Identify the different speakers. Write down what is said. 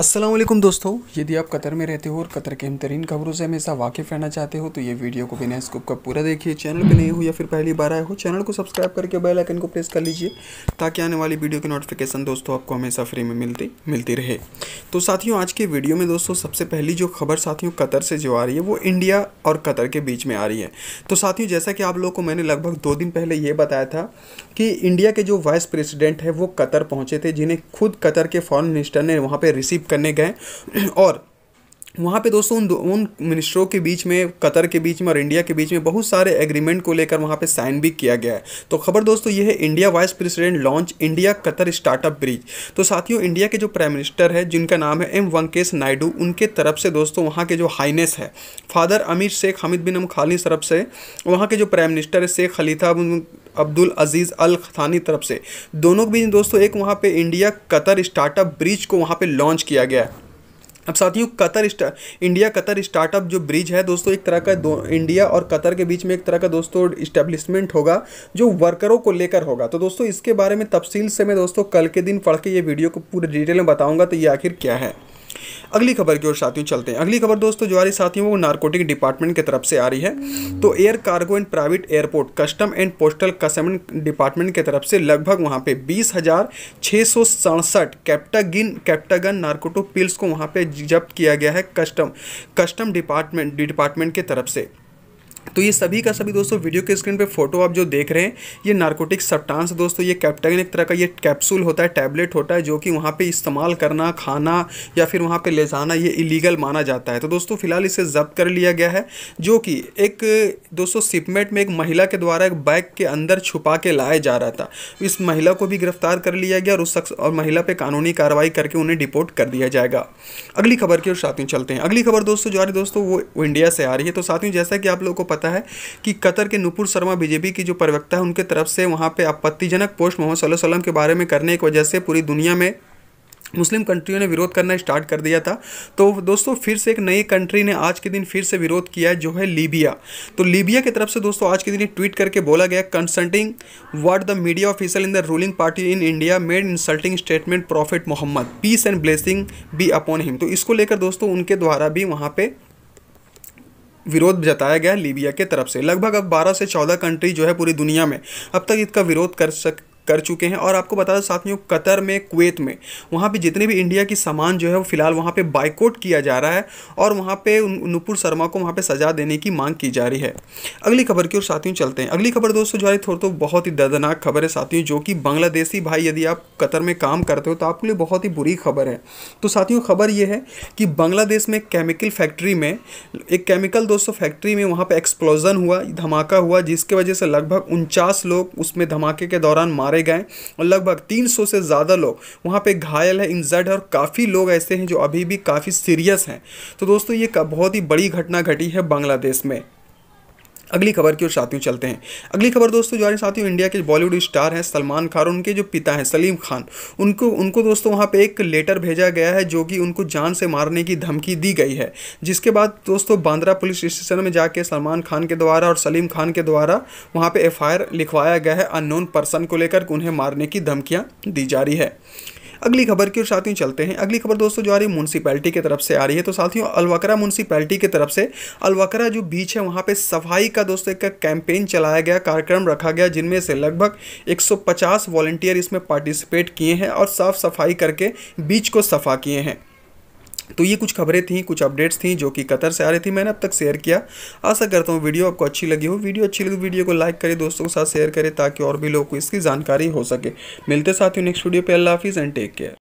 Speaker 1: असलम दोस्तों यदि आप कतर में रहते हो और कतर के अहमतरीन खबरों से हमेशा वाकिफ़ रहना चाहते हो तो ये वीडियो को बिना स्कूप का पूरा देखिए चैनल पर नहीं हो या फिर पहली बार आए हो चैनल को सब्सक्राइब करके बेल आइकन को प्रेस कर लीजिए ताकि आने वाली वीडियो की नोटिफिकेशन दोस्तों आपको हमेशा फ्री में मिलती मिलती रहे तो साथियों आज के वीडियो में दोस्तों सबसे पहली जो खबर साथियों कतर से जो आ रही है वो इंडिया और कतर के बीच में आ रही है तो साथियों जैसा कि आप लोग को मैंने लगभग दो दिन पहले ये बताया था कि इंडिया के जो वाइस प्रेसिडेंट है वो कतर पहुँचे थे जिन्हें खुद कतर के फॉरन मिनिस्टर ने वहाँ पर रिसीव करने गए और वहाँ पे दोस्तों उन दो उन मिनिस्टरों के बीच में कतर के बीच में और इंडिया के बीच में बहुत सारे एग्रीमेंट को लेकर वहाँ पे साइन भी किया गया है तो खबर दोस्तों ये है India vice president launch India Qatar startup bridge तो साथियों इंडिया के जो प्राइम मिनिस्टर है जिनका नाम है एम वंकेश नायडू उनके तरफ से दोस्तों वहाँ के जो हाइनेस है फादर अमीर शेख हमिद बिन खाली तरफ से वहाँ के जो प्राइम मिनिस्टर है शेख खलीफा अब्दुल अजीज़ अल खानी तरफ से दोनों के बीच दोस्तों एक वहाँ पे इंडिया कतर स्टार्टअप ब्रिज को वहाँ पे लॉन्च किया गया है अब साथियों कतर इंडिया कतर स्टार्टअप जो ब्रिज है दोस्तों एक तरह का दो इंडिया और कतर के बीच में एक तरह का दोस्तों इस्टेब्लिशमेंट होगा जो वर्करों को लेकर होगा तो दोस्तों इसके बारे में तफसील से मैं दोस्तों कल के दिन पढ़ के ये वीडियो को पूरे डिटेल में बताऊँगा तो ये आखिर क्या है अगली खबर की ओर साथियों चलते हैं अगली खबर दोस्तों जो आ रही साथियों वो नारकोटिक डिपार्टमेंट की तरफ से आ रही है तो air cargo and private airport custom and postal custom department की तरफ से लगभग वहाँ पे बीस हज़ार छः सौ सड़सठ कैप्टागिन कैप्टागन नार्कोटो पिल्स को वहाँ पे जब्त किया गया है कस्टम कस्टम डिपार्टमेंट डिपार्टमेंट की तरफ से तो ये सभी का सभी दोस्तों वीडियो के स्क्रीन पे फोटो आप जो देख रहे हैं ये नार्कोटिक सप्टांस दोस्तों ये कैप्टन एक तरह का ये कैप्सूल होता है टैबलेट होता है जो कि वहाँ पे इस्तेमाल करना खाना या फिर वहाँ पे ले जाना ये इलीगल माना जाता है तो दोस्तों फिलहाल इसे जब्त कर लिया गया है जो कि एक दोस्तों सिपमेट में एक महिला के द्वारा एक बैग के अंदर छुपा के लाया जा रहा था इस महिला को भी गिरफ्तार कर लिया गया और उस शख्स और महिला पर कानूनी कार्रवाई करके उन्हें डिपोर्ट कर दिया जाएगा अगली खबर की और साथियों चलते हैं अगली खबर दोस्तों जो आ रही दोस्तों वो इंडिया से आ रही है तो साथियों जैसा कि आप लोगों को पता जाता है कि कतर के नुपुर शर्मा बीजेपी की जो प्रवक्ता है उनके तरफ से वहाँ पर आपत्तिजनक पोस्ट मोहम्मद वसल्लम के बारे में करने की वजह से पूरी दुनिया में मुस्लिम कंट्रियों ने विरोध करना स्टार्ट कर दिया था तो दोस्तों फिर से एक नई कंट्री ने आज के दिन फिर से विरोध किया है जो है लीबिया तो लीबिया की तरफ से दोस्तों आज के दिन ट्वीट करके बोला गया consulting what the media official in the ruling party in India made insulting statement prophet Muhammad peace and blessing be upon him तो इसको लेकर दोस्तों उनके द्वारा भी वहाँ पर विरोध जताया गया लीबिया के तरफ से लगभग अब 12 से 14 कंट्री जो है पूरी दुनिया में अब तक इसका विरोध कर सक कर चुके हैं और आपको बता दो साथियों कतर में कुवैत में वहाँ पे जितने भी इंडिया की सामान जो है वो फिलहाल वहाँ पे बाइकआउट किया जा रहा है और वहाँ पे नुपुर शर्मा को वहाँ पे सजा देने की मांग की जा रही है अगली खबर की ओर साथियों चलते हैं अगली खबर दोस्तों जो है थोड़ी तो बहुत ही दर्दनाक खबर है साथियों जो कि बांग्लादेशी भाई यदि आप कतर में काम करते हो तो आपके लिए बहुत ही बुरी खबर है तो साथियों खबर ये है कि बांग्लादेश में केमिकल फैक्ट्री में एक केमिकल दोस्तों फैक्ट्री में वहाँ पर एक्सप्लोजन हुआ धमाका हुआ जिसके वजह से लगभग उनचास लोग उसमें धमाके के दौरान मारे मारे गए और लगभग 300 से ज़्यादा लोग वहाँ पे घायल है इंजर्ड है और काफ़ी लोग ऐसे हैं जो अभी भी काफ़ी सीरियस हैं तो दोस्तों ये बहुत ही बड़ी घटना घटी है बांग्लादेश में अगली खबर की ओर साथियों चलते हैं अगली खबर दोस्तों जो है साथियों इंडिया के बॉलीवुड स्टार हैं सलमान खान और उनके जो पिता हैं सलीम खान उनको उनको दोस्तों वहाँ पे एक लेटर भेजा गया है जो कि उनको जान से मारने की धमकी दी गई है जिसके बाद दोस्तों बांद्रा पुलिस स्टेशन में जाके सलमान खान के द्वारा और सलीम खान के द्वारा वहाँ पर एफ लिखवाया गया है अननोन पर्सन को लेकर उन्हें मारने की धमकियाँ दी जा रही है अगली खबर की ओर साथियों चलते हैं अगली खबर दोस्तों जो आ रही है म्यूनसिपैलिटी की तरफ से आ रही है तो साथियों अलवकरा म्यूनसिपैलिटी की तरफ से अलवकरा जो बीच है वहाँ पर सफाई का दोस्तों एक कैंपेन चलाया गया कार्यक्रम रखा गया जिनमें से लगभग पचास वॉलेंटियर इसमें पार्टिसिपेट किए हैं और साफ सफाई करके बीच को सफा किए हैं तो ये कुछ खबरें थी कुछ अपडेट्स थी जो कि कतर से आ रही थी मैंने अब तक शेयर किया आशा करता हूँ वीडियो आपको अच्छी लगी हो वीडियो अच्छी लगी तो वीडियो को लाइक करें दोस्तों के साथ शेयर करें ताकि और भी लोगों को इसकी जानकारी हो सके मिलते साथ ही नेक्स्ट वीडियो पर अल्लाह हाफिज़ एंड टेक केयर